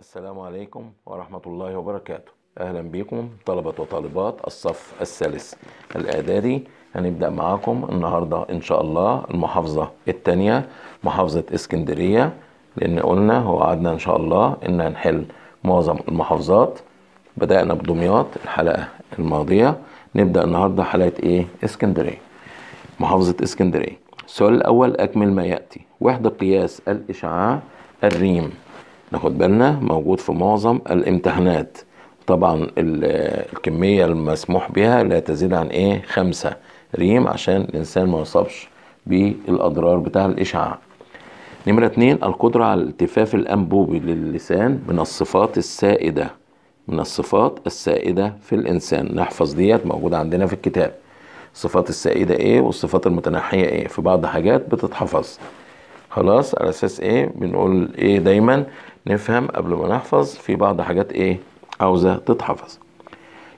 السلام عليكم ورحمة الله وبركاته أهلا بكم طلبة وطالبات الصف الثالث الإعدادي هنبدأ معاكم النهاردة إن شاء الله المحافظة الثانية محافظة اسكندرية لأن قلنا وقعدنا إن شاء الله إن هنحل معظم المحافظات بدأنا بدمياط الحلقة الماضية نبدأ النهاردة حلقة إيه؟ اسكندرية محافظة اسكندرية السؤال الأول أكمل ما يأتي وحدة قياس الإشعاع الريم ناخد بالنا موجود في معظم الامتحانات طبعا الكمية المسموح بها لا تزيد عن ايه خمسة ريم عشان الانسان ما يصابش بالاضرار بتاع الاشعاع نمرة اتنين القدرة على الالتفاف الأنبوبي للسان من الصفات السائدة من الصفات السائدة في الإنسان نحفظ ديت موجودة عندنا في الكتاب الصفات السائدة إيه والصفات المتناحية إيه في بعض حاجات بتتحفظ خلاص على اساس ايه بنقول ايه دايما نفهم قبل ما نحفظ في بعض حاجات ايه عاوزه تتحفظ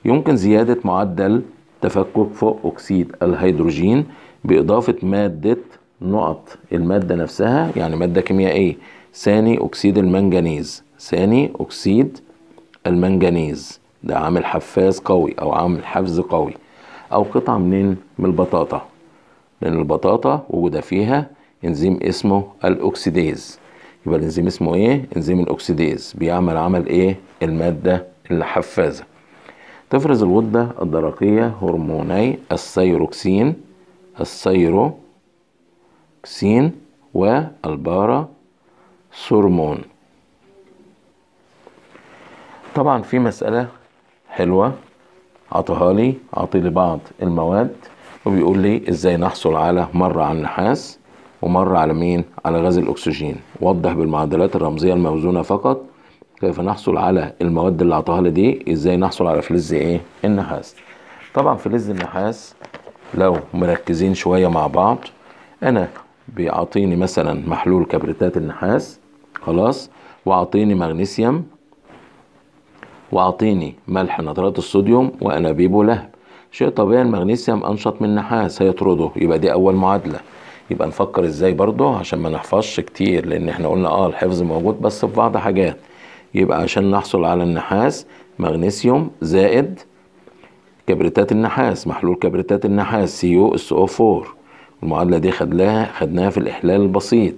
يمكن زياده معدل تفكك فوق اكسيد الهيدروجين باضافه ماده نقط الماده نفسها يعني ماده كيميائيه ثاني اكسيد المنجنيز ثاني اكسيد المنجنيز ده عامل حفاز قوي او عامل حفز قوي او قطعه منين من البطاطا لان البطاطا وجودها فيها انزيم اسمه الاكسيديز يبقى الانزيم اسمه ايه انزيم الاكسيديز بيعمل عمل ايه الماده الحفازه تفرز الغده الدرقيه هرموني السيروكسين السيروكسين والبارا سورمون طبعا في مسألة حلوة عطاها لي عطي لي بعض المواد وبيقول لي ازاي نحصل على مرة على النحاس ومر على مين على غاز الاكسجين وضح بالمعادلات الرمزيه الموزونه فقط كيف نحصل على المواد اللي اعطاها لي دي ازاي نحصل على فلز ايه النحاس طبعا فلز النحاس لو مركزين شويه مع بعض انا بيعطيني مثلا محلول كبريتات النحاس خلاص واعطيني مغنيسيوم واعطيني ملح نترات الصوديوم وانابيب لهب شيء طبيعي المغنيسيوم انشط من النحاس هيطرده يبقى دي اول معادله يبقى نفكر ازاي برضه عشان ما نحفظش كتير لان احنا قلنا اه الحفظ موجود بس في بعض حاجات يبقى عشان نحصل على النحاس مغنيسيوم زائد كبريتات النحاس محلول كبريتات النحاس سي او اس او 4 المعادله دي خدناها خدناها في الاحلال البسيط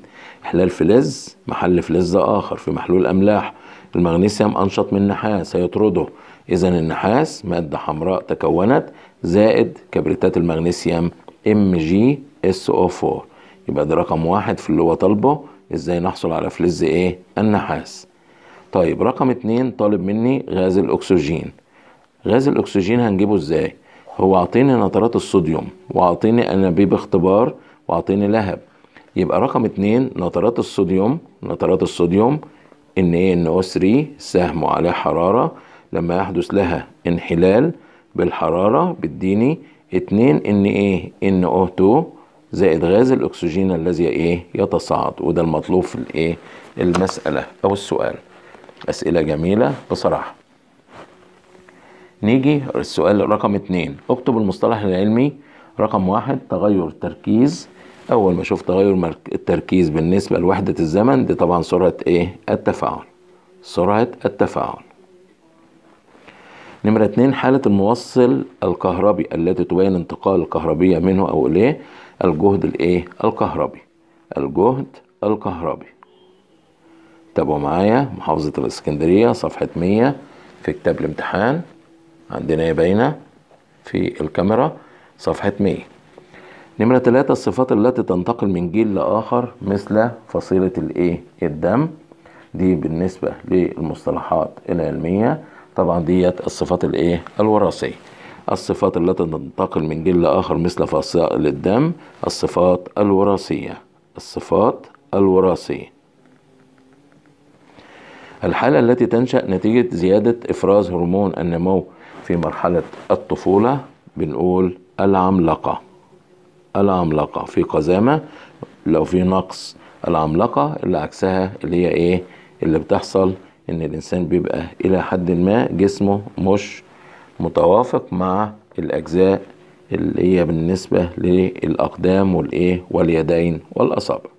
احلال فلز محل فلز اخر في محلول املاح المغنيسيوم انشط من النحاس هيطرده اذا النحاس ماده حمراء تكونت زائد كبريتات المغنيسيوم ام جي SO4 يبقى ده رقم واحد في اللي هو طالبه ازاي نحصل على فلز ايه النحاس طيب رقم اتنين طالب مني غاز الاكسجين غاز الاكسجين هنجيبه ازاي هو اعطيني نترات الصوديوم واعطيني انابيب اختبار واعطيني لهب يبقى رقم اتنين نترات الصوديوم نترات الصوديوم ان ايه ان او 3 سهم عليه حرارة لما يحدث لها انحلال بالحرارة بتديني اتنين ان ايه ان او 2 زائد غاز الاكسجين الذي ايه يتصاعد وده المطلوب في الايه المساله او السؤال اسئله جميله بصراحه نيجي السؤال رقم اتنين اكتب المصطلح العلمي رقم واحد تغير التركيز اول ما اشوف تغير التركيز بالنسبه لوحده الزمن دي طبعا سرعه ايه التفاعل سرعه التفاعل نمرة اتنين حالة الموصل الكهربي التي تبين انتقال الكهربية منه أو إليه الجهد الايه الكهربي الجهد الكهربي تابعوا معايا محافظة الإسكندرية صفحة 100 في كتاب الامتحان عندنا ايه باينة في الكاميرا صفحة 100 نمرة تلاتة الصفات التي تنتقل من جيل لآخر مثل فصيلة الإيه الدم دي بالنسبة للمصطلحات العلمية طبعا ديت الصفات الإيه الوراثية الصفات التي تنتقل من جيل لآخر مثل فصائل الدم الصفات الوراثية الصفات الوراثية الحالة التي تنشأ نتيجة زيادة إفراز هرمون النمو في مرحلة الطفولة بنقول العملقة العملقة في قزامة لو في نقص العملقة اللي عكسها اللي هي ايه اللي بتحصل ان الانسان بيبقى الى حد ما جسمه مش متوافق مع الأجزاء اللي هي بالنسبة للأقدام والإيه واليدين والأصابع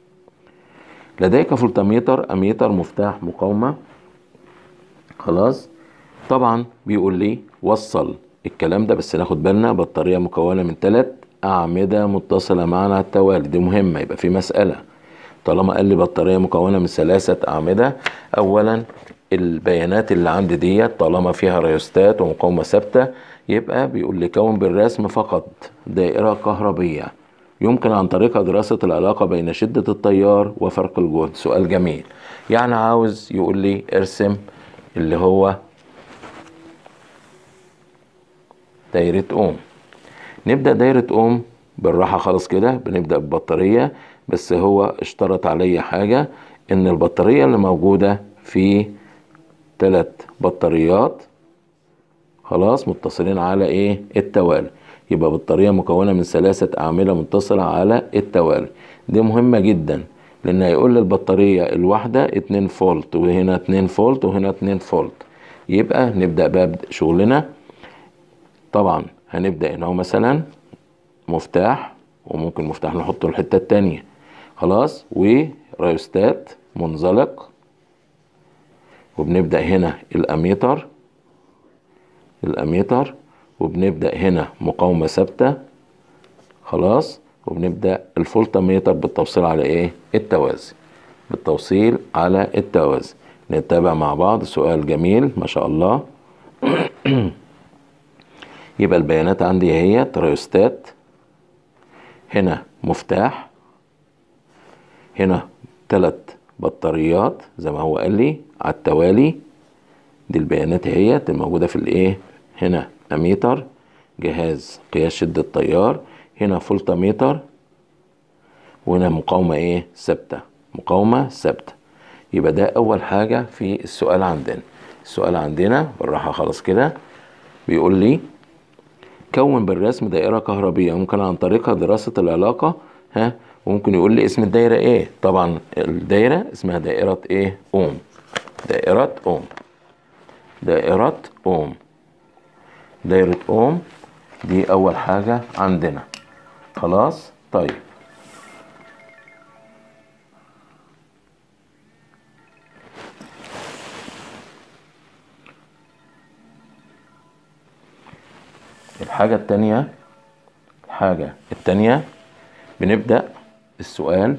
لديك فولتاميتر أميتر مفتاح مقاومة خلاص طبعا بيقول لي وصل الكلام ده بس ناخد بالنا بطارية مكونة من ثلاث أعمدة متصلة معنا على التوالي دي مهمة يبقى في مسألة طالما قال لي بطارية مكونة من ثلاثة أعمدة أولا البيانات اللي عندي ديت طالما فيها ريوستات ومقاومة ثابتة يبقى بيقول لي كون بالرسم فقط دائرة كهربية يمكن عن طريقها دراسة العلاقة بين شدة التيار وفرق الجهد سؤال جميل يعني عاوز يقول لي ارسم اللي هو دايرة اوم نبدأ دايرة اوم بالراحة خالص كده بنبدأ ببطارية بس هو اشترط عليا حاجة ان البطارية اللي موجودة في ثلاث بطاريات خلاص متصلين على ايه التوالي يبقى بطارية مكونة من ثلاثة أعمدة متصلة على التوالي دي مهمة جدا لأن هيقول للبطارية الواحدة 2 فولت وهنا 2 فولت وهنا 2 فولت يبقى نبدأ باب شغلنا طبعا هنبدأ هنا مثلا مفتاح وممكن مفتاح نحطه الحتة التانية خلاص وريوستات منزلق وبنبدأ هنا الأميتر الأميتر وبنبدأ هنا مقاومة ثابتة خلاص وبنبدأ الفولتميتر بالتوصيل على إيه؟ التوازي بالتوصيل على التوازي نتابع مع بعض سؤال جميل ما شاء الله يبقى البيانات عندي هي تريوستات هنا مفتاح هنا ثلاث بطاريات زي ما هو قال لي على التوالي دي البيانات اهيت الموجودة في الايه هنا اميتر جهاز قياس شدة التيار هنا فولتاميتر وهنا مقاومة ايه ثابتة مقاومة ثابتة يبقى ده اول حاجة في السؤال عندنا السؤال عندنا بالراحة خلاص كده بيقول لي كون بالرسم دائرة كهربية ممكن عن طريقها دراسة العلاقة ها وممكن يقول لي اسم الدايره ايه طبعا الدايره اسمها دائره ايه اوم دائره اوم دائره اوم دايره اوم دي اول حاجه عندنا خلاص طيب الحاجة التانية الحاجة التانية بنبدأ السؤال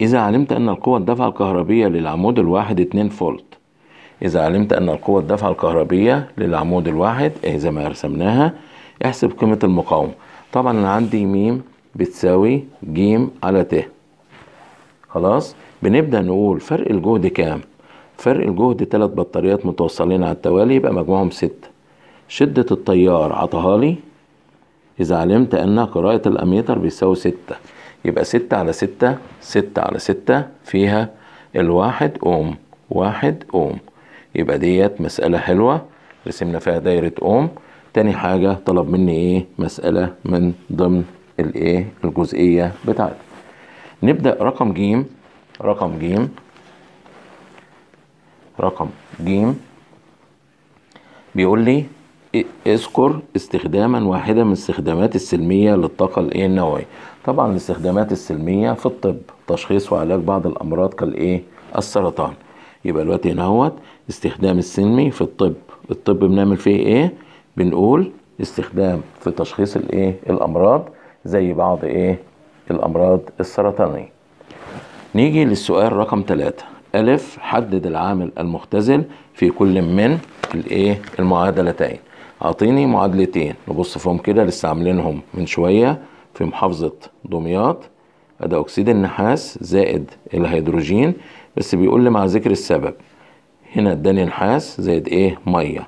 إذا علمت أن القوة الدفع الكهربية للعمود الواحد 2 فولت إذا علمت أن القوة الدفع الكهربية للعمود الواحد إيه زي ما رسمناها احسب قيمة المقاومة طبعا أنا عندي م بتساوي ج على ت خلاص بنبدأ نقول فرق الجهد كام فرق الجهد تلات بطاريات متوصلين على التوالي يبقى مجموعهم ستة شدة التيار عطاها لي إذا علمت أن قراءة الأميتر بيساوي ستة يبقى ستة على ستة ستة على ستة فيها الواحد أوم واحد أوم يبقى ديت مسألة حلوة رسمنا فيها دايرة أوم تاني حاجة طلب مني إيه مسألة من ضمن الإيه الجزئية بتاعتي نبدأ رقم جيم رقم جيم رقم جيم بيقول لي اذكر استخداما واحدا من الاستخدامات السلمية للطاقة الايه النووية طبعا الاستخدامات السلمية في الطب تشخيص وعلاج بعض الأمراض كالايه السرطان يبقى الوقت هنا استخدام السلمي في الطب الطب بنعمل فيه ايه بنقول استخدام في تشخيص الايه الأمراض زي بعض ايه الأمراض السرطانية نيجي للسؤال رقم ثلاثة ألف حدد العامل المختزل في كل من الايه المعادلتين اعطيني معادلتين نبص فيهم كده لسه عاملينهم من شويه في محافظه دمياط ده اكسيد النحاس زائد الهيدروجين بس بيقول لي مع ذكر السبب هنا اداني نحاس زائد ايه ميه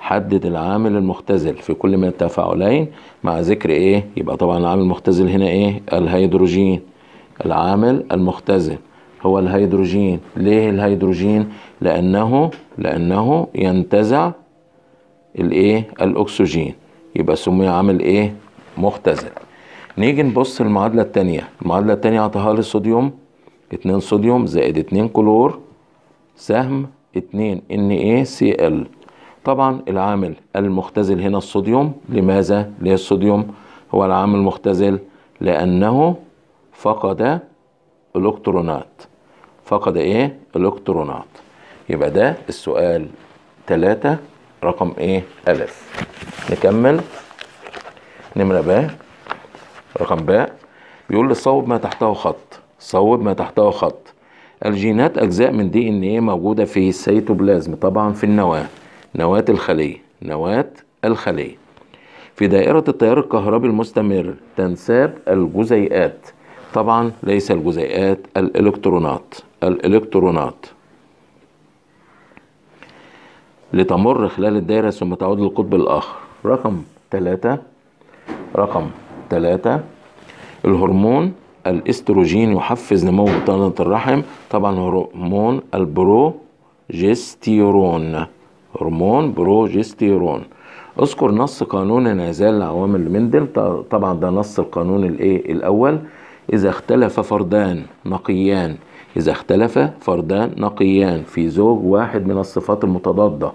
حدد العامل المختزل في كل من التفاعلين مع ذكر ايه يبقى طبعا العامل المختزل هنا ايه الهيدروجين العامل المختزل هو الهيدروجين ليه الهيدروجين لانه لانه ينتزع الايه الاكسجين يبقى سمي عامل ايه مختزل نيجي نبص المعادلة التانية المعادلة التانية عطاها للصوديوم صوديوم اتنين صوديوم زائد اتنين كلور سهم اتنين ان ايه سي ال طبعا العامل المختزل هنا الصوديوم لماذا ليه الصوديوم هو العامل المختزل لانه فقد الكترونات فقد ايه الكترونات يبقى ده السؤال تلاتة رقم ايه ألف نكمل نمرة ب رقم ب بيقول لي صوب ما تحته خط صوب ما تحته خط الجينات أجزاء من دي إن إيه موجودة في السيتوبلازم طبعا في النواة نواة الخلية نواة الخلية في دائرة التيار الكهربي المستمر تنساب الجزيئات طبعا ليس الجزيئات الإلكترونات الإلكترونات لتمر خلال الدايرة ثم تعود للقطب الآخر رقم ثلاثة رقم ثلاثة الهرمون الاستروجين يحفز نمو بطانة الرحم طبعا هرمون البروجستيرون هرمون بروجستيرون اذكر نص قانون انعزال عوامل مندل طبعا ده نص القانون الايه الاول اذا اختلف فردان نقيان إذا اختلف فردان نقيان في زوج واحد من الصفات المتضادة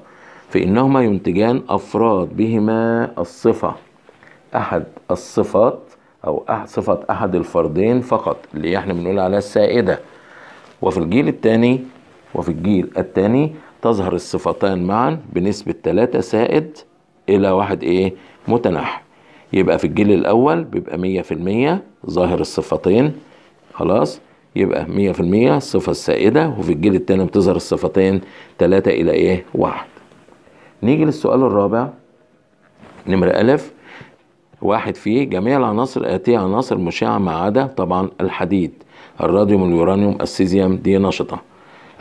فإنهما ينتجان أفراد بهما الصفة أحد الصفات أو صفة أحد الفردين فقط اللي احنا بنقول عليها السائدة وفي الجيل الثاني وفي الجيل الثاني تظهر الصفتان معا بنسبة ثلاثة سائد إلى واحد إيه متنحي يبقى في الجيل الأول بيبقى 100% ظاهر الصفتين خلاص يبقى 100% الصفة السائدة وفي الجيل التاني بتظهر الصفتين تلاتة إلى إيه؟ واحد. نيجي للسؤال الرابع نمرة ألف واحد فيه جميع العناصر الآتية عناصر مشعة ما عدا طبعا الحديد الراديوم اليورانيوم السيزيوم دي نشطة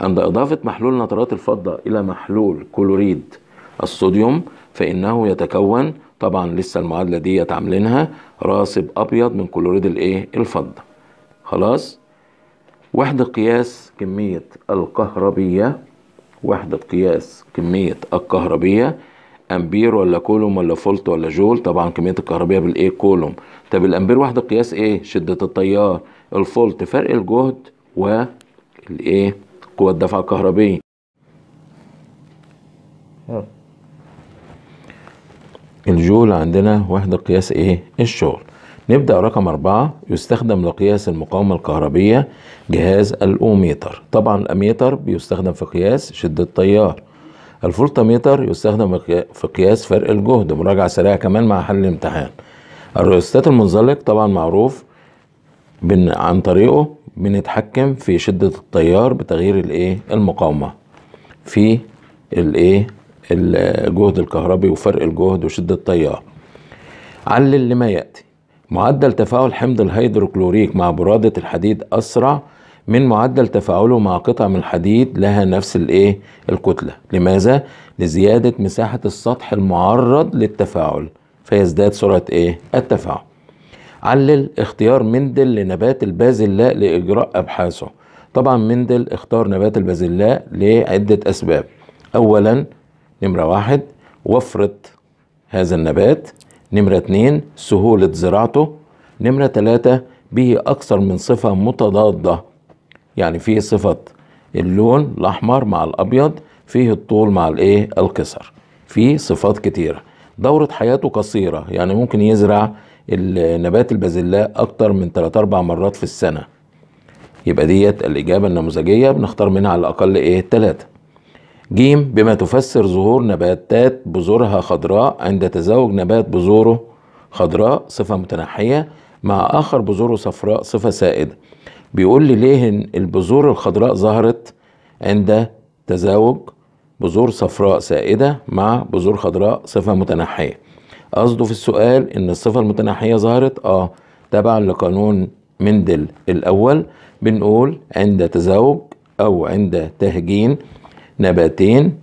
عند إضافة محلول نترات الفضة إلى محلول كلوريد الصوديوم فإنه يتكون طبعا لسه المعادلة دي عاملينها راسب أبيض من كلوريد الإيه الفضة خلاص وحدة قياس كمية الكهربية وحدة قياس كمية الكهربية امبير ولا كولوم ولا فولت ولا جول طبعا كميه الكهربيه بالايه كولوم طب الامبير وحدة قياس ايه شده التيار الفولت فرق الجهد والايه قوه الدفع الكهربيه الجول عندنا وحده قياس ايه الشغل نبدأ رقم أربعة يستخدم لقياس المقاومة الكهربية جهاز الأوميتر طبعا الأميتر بيستخدم في قياس شدة التيار الفولتميتر يستخدم في قياس فرق الجهد مراجعة سريعة كمان مع حل الامتحان الريوستات المنزلق طبعا معروف بن عن طريقه بنتحكم في شدة التيار بتغيير الايه المقاومة في الايه الجهد الكهربي وفرق الجهد وشدة التيار علل لما يأتي معدل تفاعل حمض الهيدروكلوريك مع برادة الحديد أسرع من معدل تفاعله مع قطع من الحديد لها نفس الايه الكتلة لماذا لزيادة مساحة السطح المعرض للتفاعل فيزداد سرعة ايه التفاعل علل اختيار مندل لنبات البازلاء لإجراء أبحاثه طبعا مندل اختار نبات البازلاء لعدة أسباب أولا نمرة واحد وفرة هذا النبات نمرة اتنين سهولة زراعته نمرة تلاتة به أكثر من صفة متضادة يعني فيه صفة اللون الأحمر مع الأبيض فيه الطول مع الإيه القصر فيه صفات كتيرة دورة حياته قصيرة يعني ممكن يزرع النبات البازلاء أكتر من 3 أربع مرات في السنة يبقى ديت الإجابة النموذجية بنختار منها على الأقل إيه 3 جيم بما تفسر ظهور نباتات بذورها خضراء عند تزاوج نبات بذوره خضراء صفة متنحية مع آخر بذوره صفراء صفة سائدة بيقول لي ليه البذور الخضراء ظهرت عند تزاوج بذور صفراء سائدة مع بذور خضراء صفة متنحية قصده في السؤال ان الصفة المتنحية ظهرت اه تبعا لقانون مندل الاول بنقول عند تزاوج او عند تهجين نباتين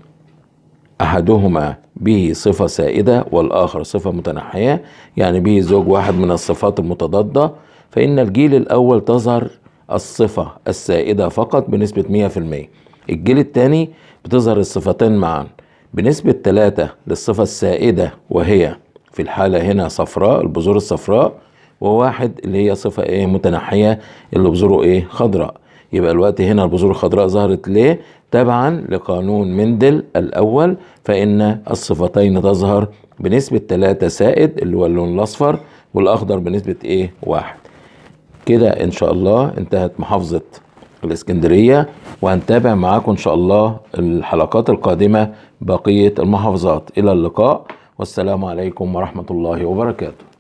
أحدهما به صفة سائدة والآخر صفة متنحية يعني به زوج واحد من الصفات المتضادة فإن الجيل الأول تظهر الصفة السائدة فقط بنسبة 100% الجيل الثاني بتظهر الصفتين معا بنسبة 3 للصفة السائدة وهي في الحالة هنا صفراء البذور الصفراء وواحد اللي هي صفة ايه متنحية اللي بذوره ايه خضراء يبقى الوقت هنا البذور الخضراء ظهرت ليه تبعا لقانون مندل الأول فإن الصفتين تظهر بنسبة 3 سائد اللي هو اللون الأصفر والأخضر بنسبة إيه واحد كده إن شاء الله انتهت محافظة الإسكندرية وهنتابع معاكم إن شاء الله الحلقات القادمة بقية المحافظات إلى اللقاء والسلام عليكم ورحمة الله وبركاته